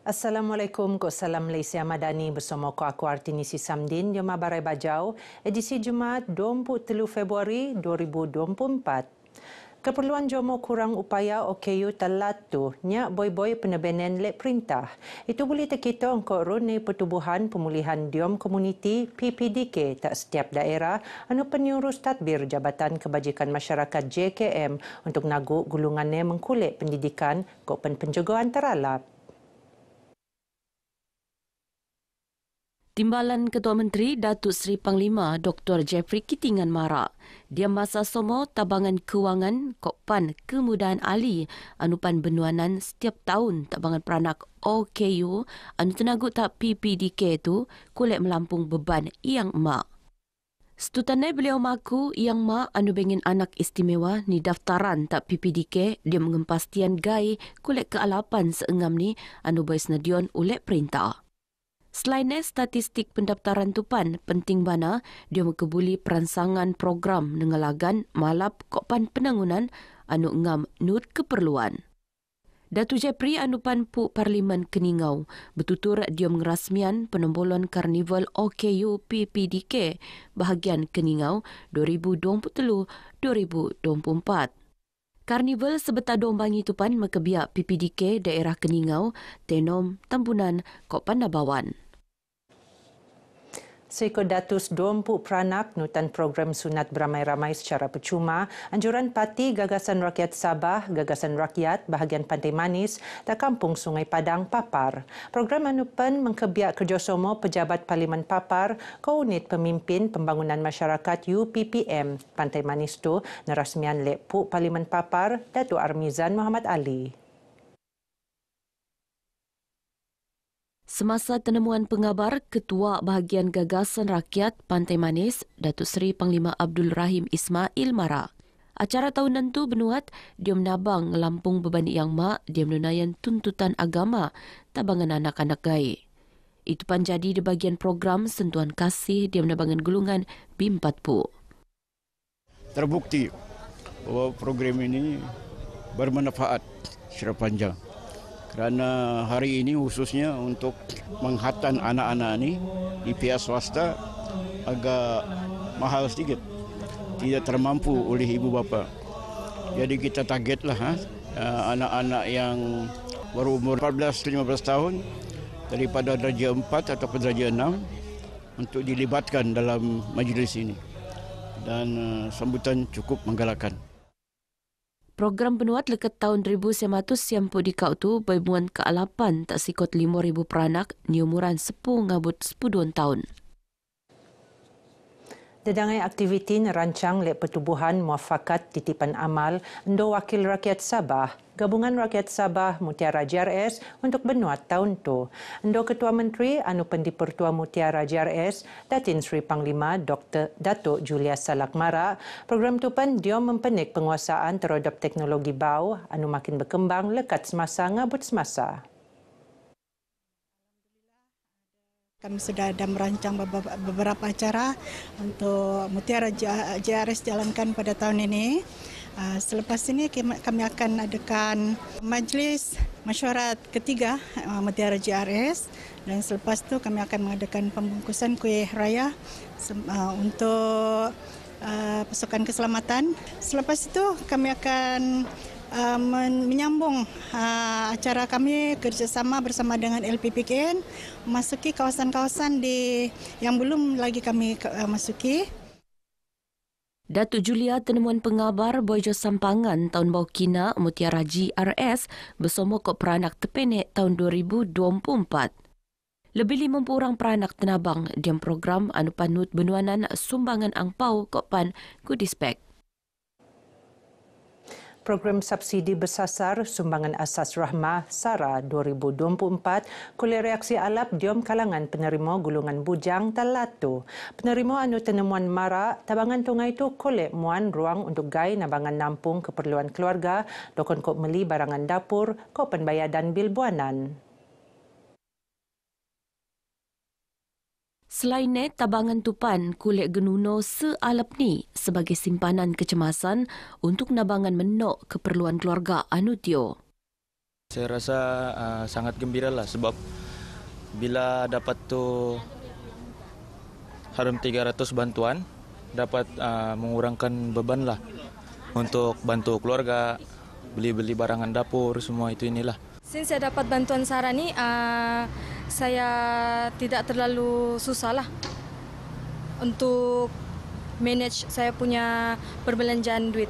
Assalamualaikum, ku salam Malaysia Madani bersama ku aku Artini Sisamdin, Jumat Barai Bajau, edisi Jumat 23 Februari 2024. Keperluan jomo kurang upaya OKU telah tu, nyak boi-boi penebenen lek perintah. Itu boleh terkita untuk runai pertubuhan pemulihan diom komuniti PPDK tak setiap daerah anu penyurus tadbir Jabatan Kebajikan Masyarakat JKM untuk nagu gulungannya mengkulik pendidikan kok penjagaan teralap. Timbalan Ketua Menteri Datuk Seri Panglima Dr. Jeffrey Kitingan Mara. Dia masa semua tabangan kewangan Kopan Kemudahan Ali Anupan Benuanan setiap tahun tabangan peranak OKU Anu Tenagu Tak PPDK itu kulit melampung beban yang emak. Setutannya beliau maku yang ma anu bengin anak istimewa ni daftaran tak PPDK dia mengempastian gai kulit kealapan seengam ni anu bayi senadion ulek perintah. Selain eh, statistik pendaftaran tupan, penting bana dia mengkebuli peransangan program nengelagan malap kopan penanggunan anu ngam nut keperluan. Datu Jepri Anupan Puk Parlimen Keningau bertutur dia mengerasmian penombolan Karnival OKU PPDK bahagian Keningau 2023-2024. Karnival sebetar dombang itupan mekebiak PPDK daerah Keningau, Tenom, Tambunan, Kok Pandabawan. Seekor Datus Dompu Pranak nutan program sunat beramai-ramai secara percuma, anjuran parti Gagasan Rakyat Sabah, Gagasan Rakyat, bahagian Pantai Manis, dan Kampung Sungai Padang, Papar. Program Anupen mengkebiak kerjasama Pejabat Parlimen Papar, Kounit Pemimpin Pembangunan Masyarakat UPPM, Pantai Manis itu, Nerasmian Lepuk Parlimen Papar, Datuk Armizan Muhammad Ali. Semasa penemuan pengabar Ketua Bahagian Gagasan Rakyat Pantai Manis, Datuk Seri Panglima Abdul Rahim Ismail Mara. Acara tahunan itu benuat dia menabang Lampung Bebani Yang Mak dia menunaikan tuntutan agama tabangan anak-anak gay. Itu pun jadi di bahagian program Sentuhan Kasih dia menabangan gulungan B40. Terbukti bahawa program ini bermanfaat secara panjang kerana hari ini khususnya untuk menghantar anak-anak ini di pihak swasta agak mahal sedikit tidak termampu oleh ibu bapa jadi kita targetlah ha? Eh, anak-anak yang berumur 14-15 tahun daripada darjah 4 atau darjah 6 untuk dilibatkan dalam majlis ini dan eh, sambutan cukup menggalakkan Program penuat lekat tahun 1900 siang dikau tu bermuan ke alapan tak sikot 5,000 peranak ni umuran 10 ngabut 10 tahun. Dedangai aktiviti rancang lek pertubuhan muafakat titipan amal endo wakil rakyat Sabah, Gabungan Rakyat Sabah Mutiara JRS untuk benuat tahun tu. Endo Ketua Menteri Anu Pendipertua Mutiara JRS, Datin Sri Panglima Dr. Dato' Julia Salakmara, program tu pun dia mempenik penguasaan terhadap teknologi bau anu makin berkembang lekat semasa ngabut semasa. Kami sudah ada merancang beberapa acara untuk Mutiara JRS jalankan pada tahun ini. Ah, selepas ini kami akan adakan majlis mesyuarat ketiga ah, Mutiara JRS dan selepas itu kami akan mengadakan pembungkusan kuih raya ah, untuk pasukan keselamatan. Selepas itu kami akan Ah, men menyambung uh, acara kami kerjasama bersama dengan LPPKN masuki kawasan-kawasan di yang belum lagi kami uh, masuki. Datuk Julia Tenemuan Pengabar Bojo Sampangan Tahun Bau Kina Mutiara GRS bersama Kok Peranak Tepenek tahun 2024. Lebih lima orang peranak tenabang dalam program anu panut benuanan sumbangan angpau Kok Pan Kudispek program subsidi bersasar sumbangan asas rahmah SARA 2024 kuliah reaksi alap diom kalangan penerima gulungan bujang talatu. Penerima anu tenemuan mara tabangan tungai itu kolek muan ruang untuk gai nabangan nampung keperluan keluarga dokon kok meli barangan dapur kok dan bil buanan. Selain net, tabangan tupan kulit genuno sealap ni sebagai simpanan kecemasan untuk nabangan menok keperluan keluarga Anutio. Saya rasa uh, sangat gembira lah sebab bila dapat tu harum 300 bantuan dapat uh, mengurangkan beban lah untuk bantu keluarga beli-beli barangan dapur semua itu inilah. Since saya dapat bantuan Sarah ni, uh, saya tidak terlalu susah lah untuk manage saya punya perbelanjaan duit.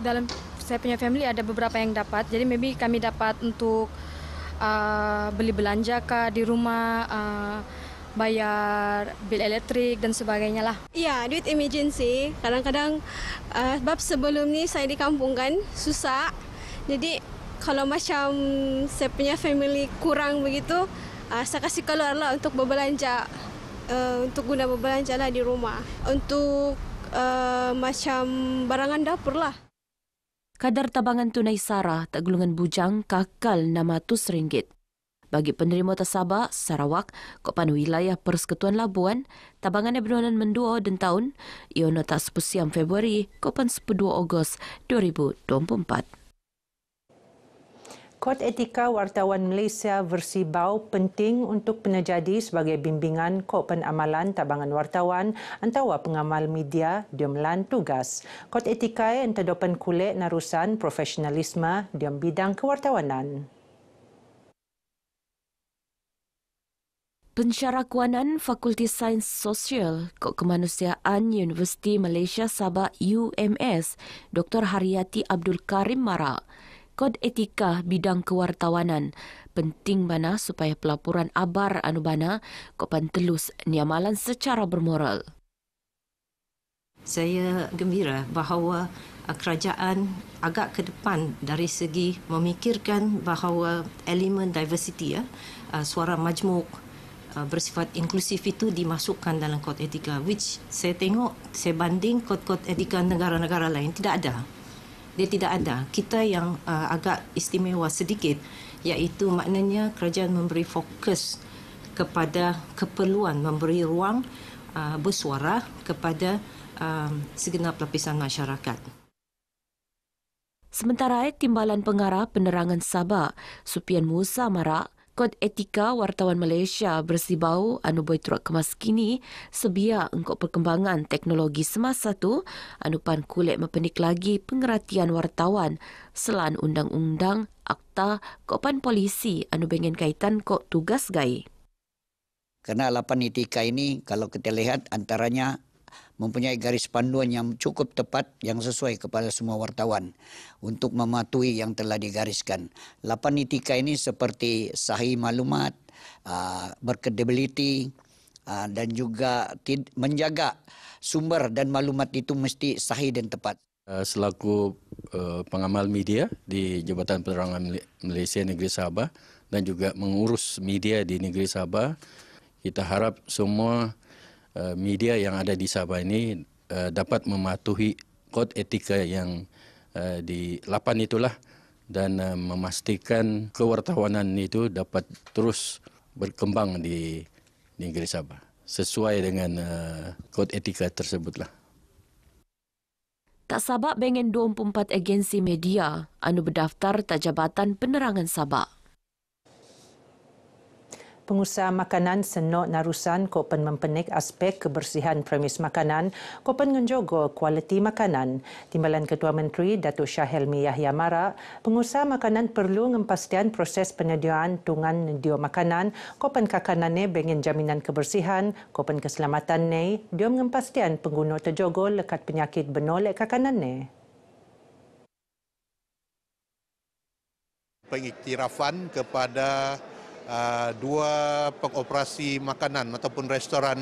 Dalam saya punya family ada beberapa yang dapat, jadi maybe kami dapat untuk uh, beli belanja ke di rumah, uh, bayar bil elektrik dan sebagainya lah. Iya, duit emergency. Kadang-kadang uh, sebab sebelum ni saya di kampung kan, susah. Jadi kalau macam saya punya family kurang begitu, uh, saya kasih keluar lah untuk berbelanja uh, untuk guna berbelanja lah di rumah untuk uh, macam barangan dapur lah. Kadar tabangan tunai Sara tak gulungan bujang kakal RM600. Bagi penerima tersabak, Sarawak, Kopan Wilayah Persekutuan Labuan, tabangannya berdua mendua dan tahun, ia nota sepusiam Februari, Kopan 12 Ogos 2024. Kod etika wartawan Malaysia versi BAU penting untuk penerjadi sebagai bimbingan kod penamalan tabangan wartawan antara pengamal media di melan tugas. Kod etika yang terdapat kulit narusan profesionalisme di bidang kewartawanan. Pensyarakuanan Fakulti Sains Sosial Kod Kemanusiaan Universiti Malaysia Sabah UMS Dr. Haryati Abdul Karim Mara kod etika bidang kewartawanan. Penting mana supaya pelaporan abar anu bana kopan telus niamalan secara bermoral. Saya gembira bahawa uh, kerajaan agak ke depan dari segi memikirkan bahawa elemen diversity, ya, uh, suara majmuk, uh, bersifat inklusif itu dimasukkan dalam kod etika which saya tengok saya banding kod-kod etika negara-negara lain tidak ada dia tidak ada. Kita yang uh, agak istimewa sedikit iaitu maknanya kerajaan memberi fokus kepada keperluan memberi ruang uh, bersuara kepada uh, segenap lapisan masyarakat. Sementara itu, Timbalan Pengarah Penerangan Sabah, Supian Musa Marak, kod etika wartawan Malaysia bersibau anu boleh teruk kemas kini sebia engkau perkembangan teknologi semasa tu anupan kulit mempenik lagi pengeratian wartawan selan undang-undang akta kopan polisi anu bengen kaitan kok tugas gay. Kena lapan etika ini kalau kita lihat antaranya mempunyai garis panduan yang cukup tepat yang sesuai kepada semua wartawan untuk mematuhi yang telah digariskan. Lapan etika ini seperti sahih maklumat, ah, berkredibiliti ah, dan juga menjaga sumber dan maklumat itu mesti sahih dan tepat. Ah, selaku pengamal media di Jabatan Penerangan Malaysia Negeri Sabah dan juga mengurus media di Negeri Sabah, kita harap semua Uh, media yang ada di Sabah ini uh, dapat mematuhi kod etika yang uh, di lapan itulah dan memastikan kewartawanan itu dapat terus berkembang di negeri Sabah sesuai dengan kod etika tersebutlah. Tak sabak bengen 24 agensi media anu berdaftar tak Jabatan Penerangan Sabah pengusaha makanan Senot Narusan Kopen mempenik aspek kebersihan premis makanan Kopen menjogo kualiti makanan. Timbalan Ketua Menteri Datuk Helmi Yahya Mara, pengusaha makanan perlu mempastian proses penyediaan tungan dio makanan Kopen kakanane dengan jaminan kebersihan Kopen keselamatan ne dio mempastian pengguna terjogo lekat penyakit benolek kakanane. pengiktirafan kepada Ah, dua pengoperasi makanan ataupun restoran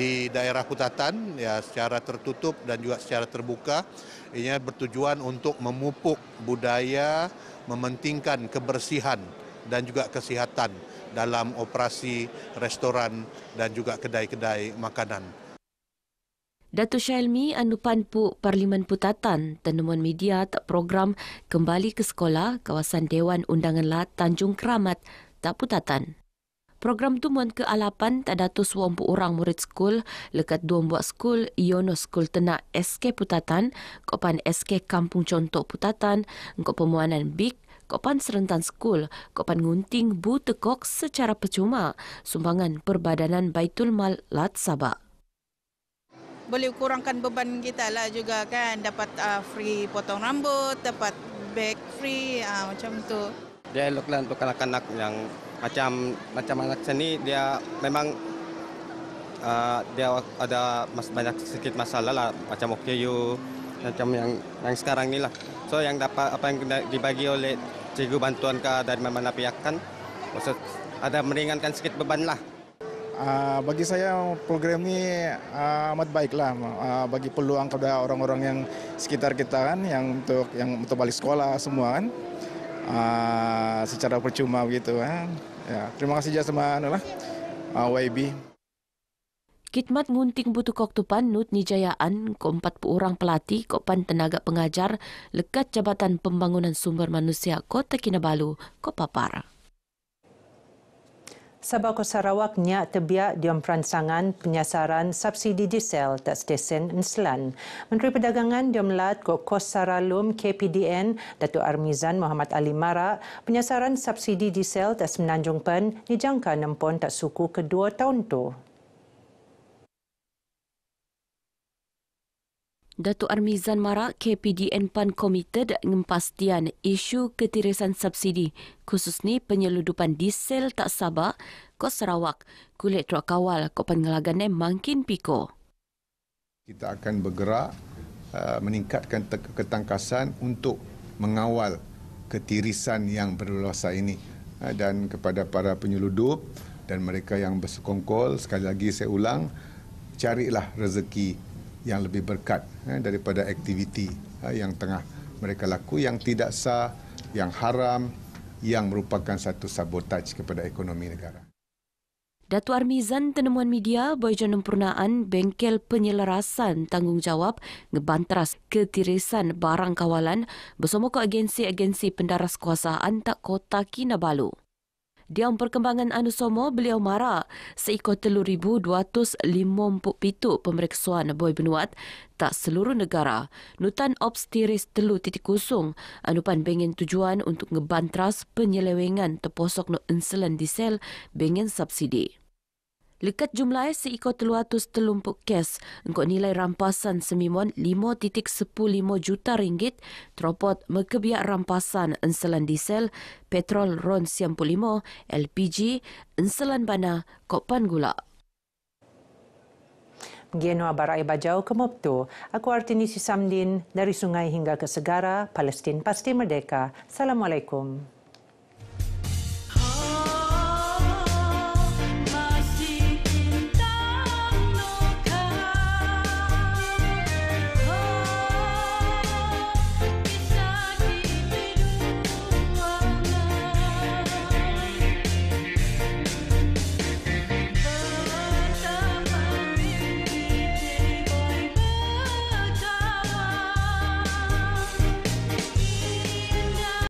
di daerah Kutatan ya secara tertutup dan juga secara terbuka ini bertujuan untuk memupuk budaya mementingkan kebersihan dan juga kesihatan dalam operasi restoran dan juga kedai-kedai makanan. Datuk Syailmi Anupan Puk Parlimen Putatan Tenemuan Media Tak Program Kembali ke Sekolah Kawasan Dewan Undangan Lat Tanjung Keramat Putatan. Program tu mun ke alapan tak datu suampu orang murid sekul lekat dua buat sekul Yono Sekul Tenak SK Putatan, Kopan SK Kampung Contoh Putatan, Ngkop Pemuanan Big, Kopan Serentan Sekul, Kopan Ngunting Bu Tekok secara percuma, sumbangan Perbadanan Baitul Mal Lat Sabah. Boleh kurangkan beban kita lah juga kan, dapat uh, free potong rambut, dapat bag free, uh, macam tu dia eloklah untuk kanak-kanak yang macam macam anak seni dia memang uh, dia ada mas, banyak sedikit masalah lah macam OKU macam yang yang sekarang ni lah. So yang dapat apa yang dibagi oleh cikgu bantuan ke dari mana pihak kan maksud ada meringankan sedikit beban lah. Uh, bagi saya program ni uh, amat baik lah uh, bagi peluang kepada orang-orang yang sekitar kita kan yang untuk yang untuk balik sekolah semua kan Ah, secara percuma begitu. Ha. Ya, terima kasih jasa mana lah, eh. YB. Kitmat ngunting butuh koktupan Nut Nijayaan ke empat orang pelatih kopan tenaga pengajar lekat Jabatan Pembangunan Sumber Manusia Kota Kinabalu, Kopapara. Ke Sabah Kota Sarawak nyak tebiak diom perancangan penyasaran subsidi diesel tak stesen Enselan. Menteri Perdagangan diom lat ko Kosaralum KPDN Datuk Armizan Muhammad Ali Mara penyasaran subsidi diesel tak semenanjung pen dijangka nempon tak suku kedua tahun tu. Datuk Armizan mara KPDN PAN Komited mengempastian isu ketirisan subsidi, khususnya penyeludupan diesel tak sabar, ke Sarawak, kulit truk kawal, ke pengelagannya makin piko. Kita akan bergerak uh, meningkatkan ketangkasan untuk mengawal ketirisan yang berluasa ini. Uh, dan kepada para penyeludup dan mereka yang bersekongkol, sekali lagi saya ulang, carilah rezeki yang lebih berkat eh, daripada aktiviti eh, yang tengah mereka laku yang tidak sah, yang haram, yang merupakan satu sabotaj kepada ekonomi negara. Datu Armizan Tenemuan Media Bojan Purnaan Bengkel Penyelarasan Tanggungjawab Ngebantras Ketirisan Barang Kawalan bersama ke agensi-agensi pendaras kuasa antar kota Kinabalu. Diam perkembangan Anusomo, beliau marah seekor telur ribu dua ratus lima puluh pitu pemeriksaan boy benuat tak seluruh negara. Nutan obstiris telur titik kosong anupan bengen tujuan untuk ngebantras penyelewengan terposok no enselan diesel bengen subsidi. Lekat jumlah ayah seikor teluatus terlumpuk kes engkau nilai rampasan semimon 5.15 juta ringgit teropot mekebiak rampasan enselan diesel, petrol ron siam pulimo, LPG, enselan bana, kopan gula. Genoa Barai Bajau ke Moptu. Aku Artini si Samdin dari Sungai hingga ke Segara, Palestin pasti merdeka. Assalamualaikum.